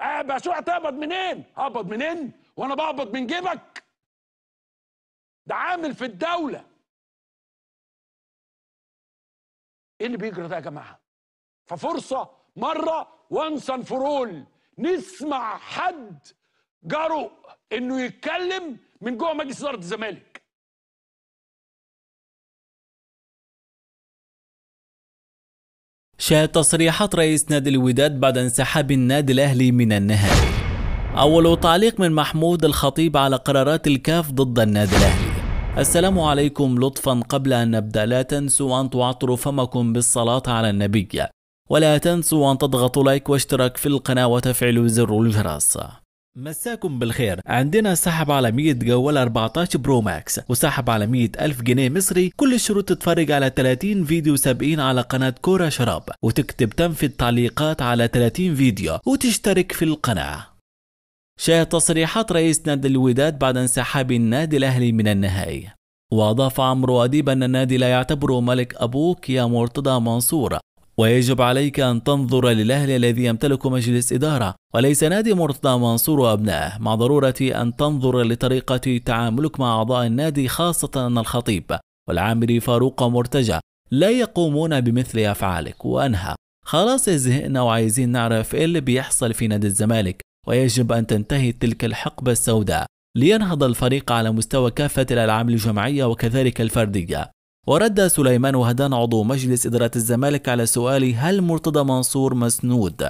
آه، بشوع تقبض منين؟ هقبض منين؟ وانا بقبض من جيبك؟ ده عامل في الدولة ايه اللي بيجرى ده يا جماعة؟ ففرصة مرة وانس اند فور اول نسمع حد جرؤ انه يتكلم من جوه مجلس اداره الزمالك شاهد تصريحات رئيس نادي الوداد بعد انسحاب النادي الأهلي من النهائي أول تعليق من محمود الخطيب على قرارات الكاف ضد النادي الأهلي السلام عليكم لطفا قبل أن نبدأ لا تنسوا أن تعطروا فمكم بالصلاة على النبي ولا تنسوا أن تضغطوا لايك واشتراك في القناة وتفعلوا زر الجرس مساكم بالخير عندنا سحب على 100 جوال 14 برو ماكس وسحب على 100 ألف جنيه مصري كل الشروط تتفرج على 30 فيديو 70 على قناة كورة شراب وتكتب تم في التعليقات على 30 فيديو وتشترك في القناة شاهد تصريحات رئيس نادي الوداد بعد انسحاب النادي الأهلي من النهائي وأضاف عمرو أديب أن النادي لا يعتبره ملك أبوك يا مرتضى منصور ويجب عليك أن تنظر للأهل الذي يمتلك مجلس إدارة وليس نادي مرتضى منصور وأبنائه مع ضرورة أن تنظر لطريقة تعاملك مع أعضاء النادي خاصة أن الخطيب والعامري فاروق مرتجى لا يقومون بمثل أفعالك وأنهى خلاص زهقنا وعايزين نعرف إيه اللي بيحصل في نادي الزمالك ويجب أن تنتهي تلك الحقبة السوداء لينهض الفريق على مستوى كافة الألعاب الجماعية وكذلك الفردية ورد سليمان وهدان عضو مجلس إدارة الزمالك على سؤال هل مرتضى منصور مسنود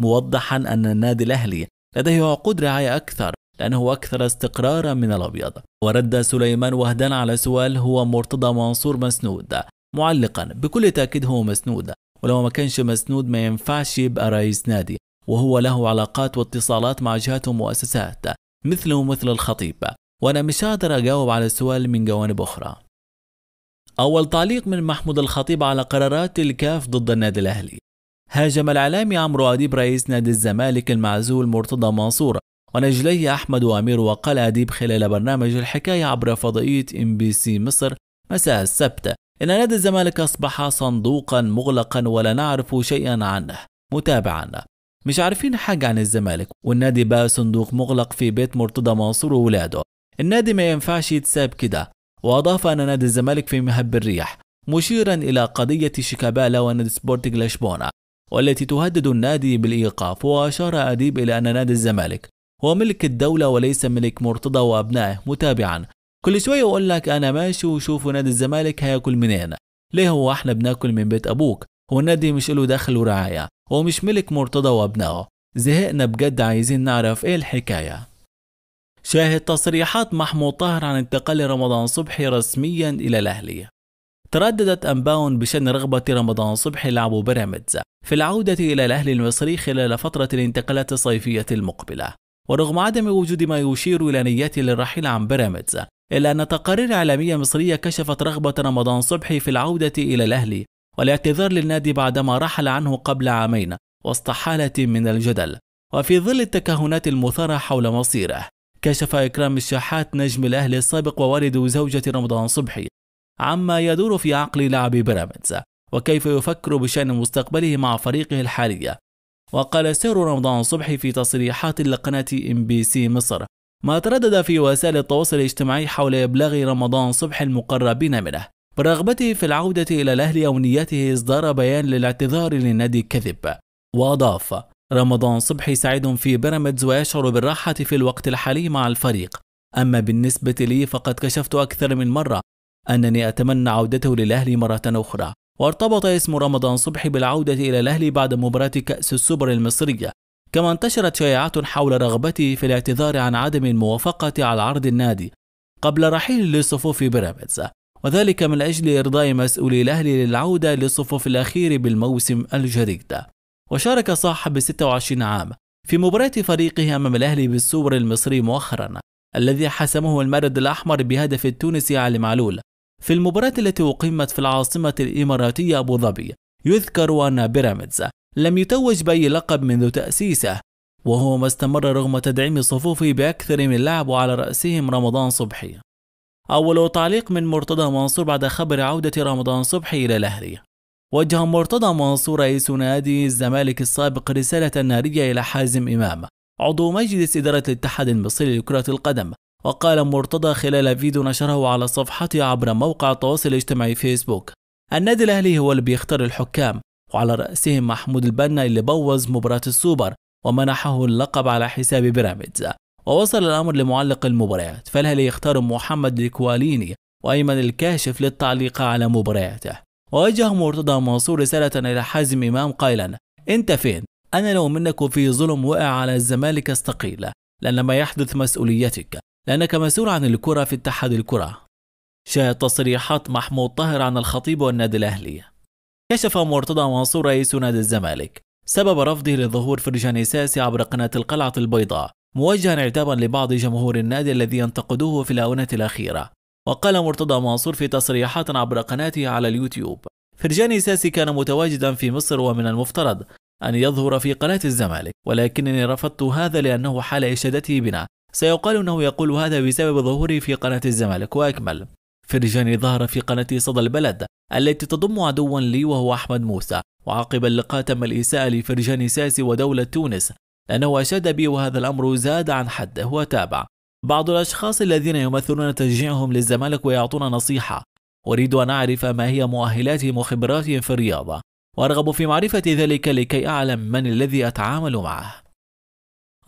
موضحا أن النادي الأهلي لديه عقود رعاية أكثر لأنه أكثر استقرارا من الأبيض ورد سليمان وهدان على سؤال هو مرتضى منصور مسنود معلقا بكل تأكيد هو مسنود ولو ما كانش مسنود ما ينفعش يبقى رئيس نادي وهو له علاقات واتصالات مع جهات ومؤسسات مثله مثل الخطيب وأنا مش هقدر أجاوب على السؤال من جوانب أخرى أول تعليق من محمود الخطيب على قرارات الكاف ضد النادي الأهلي هاجم الإعلامي عمرو أديب رئيس نادي الزمالك المعزول مرتضى منصور ونجليه أحمد وأمير وقال أديب خلال برنامج الحكاية عبر فضائية ام بي سي مصر مساء السبت إن نادي الزمالك أصبح صندوقا مغلقا ولا نعرف شيئا عنه متابعا مش عارفين حاجة عن الزمالك والنادي بقى صندوق مغلق في بيت مرتضى منصور وولاده النادي ما ينفعش يتساب كده وأضاف أن نادي الزمالك في مهب الريح مشيرا إلى قضية شيكابالا ونادي سبورتنج لشبونة والتي تهدد النادي بالإيقاف وأشار أديب إلى أن نادي الزمالك هو ملك الدولة وليس ملك مرتضى وأبنائه متابعا كل شوية يقول لك أنا ماشي وشوف نادي الزمالك هياكل منين ليه هو احنا بناكل من بيت أبوك والنادي مش له دخل ورعاية ومش ملك مرتضى وأبنائه زهقنا بجد عايزين نعرف إيه الحكاية شاهد تصريحات محمود طاهر عن انتقال رمضان صبحي رسميا إلى الأهلية ترددت أنباء بشأن رغبة رمضان صبحي لعب بيراميدز في العودة إلى الأهلي المصري خلال فترة الانتقالات الصيفية المقبلة ورغم عدم وجود ما يشير إلى نيته للرحيل عن بيراميدز إلا أن تقارير إعلامية مصرية كشفت رغبة رمضان صبحي في العودة إلى الأهلي والاعتذار للنادي بعدما رحل عنه قبل عامين وسط حالة من الجدل وفي ظل التكهنات المثارة حول مصيره كشف إكرام الشحات نجم الأهلي السابق ووالد زوجة رمضان صبحي عما يدور في عقل لاعب بيراميدز وكيف يفكر بشأن مستقبله مع فريقه الحالية وقال سير رمضان صبحي في تصريحات لقناة ام بي سي مصر ما تردد في وسائل التواصل الاجتماعي حول إبلاغ رمضان صبحي المقربين منه برغبته في العودة إلى الأهلي أو نيته إصدار بيان للاعتذار للنادي كذب وأضاف رمضان صبحي سعيد في بيراميدز ويشعر بالراحة في الوقت الحالي مع الفريق أما بالنسبة لي فقد كشفت أكثر من مرة أنني أتمنى عودته للأهلي مرة أخرى وارتبط اسم رمضان صبحي بالعودة إلى الأهلي بعد مباراة كأس السوبر المصرية كما انتشرت شائعات حول رغبته في الاعتذار عن عدم الموافقة على عرض النادي قبل رحيل لصفوف بيراميدز وذلك من أجل إرضاء مسؤولي الأهلي للعودة للصفوف الأخير بالموسم الجديد وشارك صاحب 26 عام في مباراة فريقه أمام الأهلي بالسوبر المصري مؤخرا الذي حسمه المارد الأحمر بهدف التونسي علي معلول في المباراة التي أقيمت في العاصمة الإماراتية أبو ظبي يذكر أن بيراميدز لم يتوج بأي لقب منذ تأسيسه وهو ما استمر رغم تدعيم صفوفه بأكثر من لاعب وعلى رأسهم رمضان صبحي أول تعليق من مرتضى منصور بعد خبر عودة رمضان صبحي إلى الأهلي وجه مرتضى منصور رئيس نادي الزمالك السابق رسالة نارية إلى حازم إمام عضو مجلس إدارة الاتحاد المصري لكرة القدم وقال مرتضى خلال فيديو نشره على صفحته عبر موقع التواصل الاجتماعي فيسبوك النادي الأهلي هو اللي بيختار الحكام وعلى رأسهم محمود البنا اللي بوظ مباراة السوبر ومنحه اللقب على حساب بيراميدز ووصل الأمر لمعلق المباريات فالأهلي يختار محمد الكواليني وأيمن الكاشف للتعليق على مبارياته ووجه مرتضى منصور رسالة إلى حازم إمام قائلا أنت فين؟ أنا لو منك في ظلم وقع على الزمالك استقيل لأن ما يحدث مسؤوليتك لأنك مسؤول عن الكرة في اتحاد الكرة شاهد تصريحات محمود طاهر عن الخطيب والنادي الأهلي كشف مرتضى منصور رئيس نادي الزمالك سبب رفضه للظهور في الرجان عبر قناة القلعة البيضاء موجها عتابا لبعض جمهور النادي الذي ينتقدوه في الآونة الأخيرة وقال مرتضى منصور في تصريحات عبر قناته على اليوتيوب فرجاني ساسي كان متواجدا في مصر ومن المفترض أن يظهر في قناة الزمالك ولكنني رفضت هذا لأنه حال إشادته بنا سيقال أنه يقول هذا بسبب ظهوري في قناة الزمالك وأكمل فرجاني ظهر في قناة صدى البلد التي تضم عدوا لي وهو أحمد موسى وعقب اللقاء تم الإساءة لفرجاني ساسي ودولة تونس لأنه أشاد بي وهذا الأمر زاد عن حده وتابع بعض الأشخاص الذين يمثلون تشجيعهم للزمالك ويعطون نصيحة أريد أن أعرف ما هي مؤهلاتهم وخبراتهم في الرياضة وأرغب في معرفة ذلك لكي أعلم من الذي أتعامل معه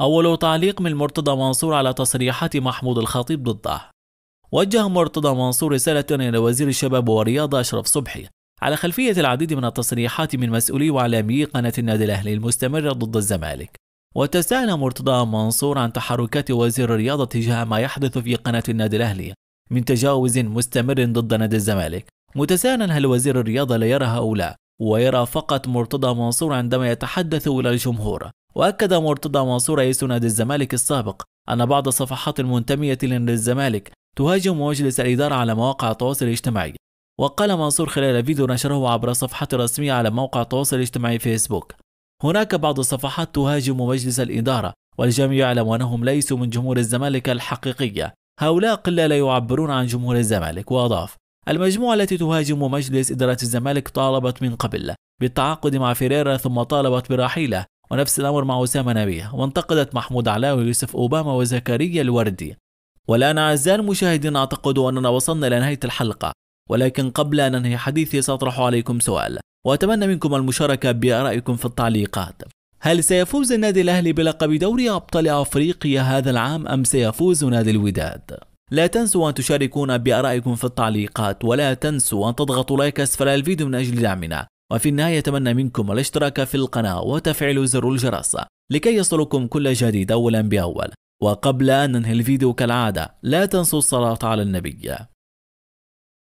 أول تعليق من مرتضى منصور على تصريحات محمود الخطيب ضده وجه مرتضى منصور رسالة إلى وزير الشباب والرياضة أشرف صبحي على خلفية العديد من التصريحات من مسؤولي وإعلامي قناة النادي الأهلي المستمرة ضد الزمالك وتساءل مرتضى منصور عن تحركات وزير الرياضة تجاه ما يحدث في قناة النادي الأهلي من تجاوز مستمر ضد نادي الزمالك متساءلا هل وزير الرياضة لا يرى هؤلاء ويرى فقط مرتضى منصور عندما يتحدث إلى الجمهور وأكد مرتضى منصور رئيس نادي الزمالك السابق أن بعض الصفحات المنتمية لنادي الزمالك تهاجم مجلس الإدارة على مواقع التواصل الاجتماعي وقال منصور خلال فيديو نشره عبر صفحة رسمية على موقع التواصل الاجتماعي فيسبوك هناك بعض الصفحات تهاجم مجلس الإدارة والجميع يعلم أنهم ليسوا من جمهور الزمالك الحقيقية هؤلاء قلة لا يعبرون عن جمهور الزمالك وأضاف المجموعة التي تهاجم مجلس إدارة الزمالك طالبت من قبل بالتعاقد مع فيريرا ثم طالبت برحيله ونفس الأمر مع أسامة نبيه وانتقدت محمود علاوي ويوسف أوباما وزكريا الوردي والآن أعزائي المشاهدين أعتقد أننا وصلنا إلى نهاية الحلقة ولكن قبل أن أنهي حديثي سأطرح عليكم سؤال وأتمنى منكم المشاركة بآرائكم في التعليقات هل سيفوز النادي الأهلي بلقب دوري أبطال أفريقيا هذا العام أم سيفوز نادي الوداد؟ لا تنسوا أن تشاركونا بآرائكم في التعليقات ولا تنسوا أن تضغطوا لايك أسفل الفيديو من أجل دعمنا وفي النهاية أتمنى منكم الاشتراك في القناة وتفعيل زر الجرس لكي يصلكم كل جديد أولا بأول وقبل أن ننهي الفيديو كالعادة لا تنسوا الصلاة على النبي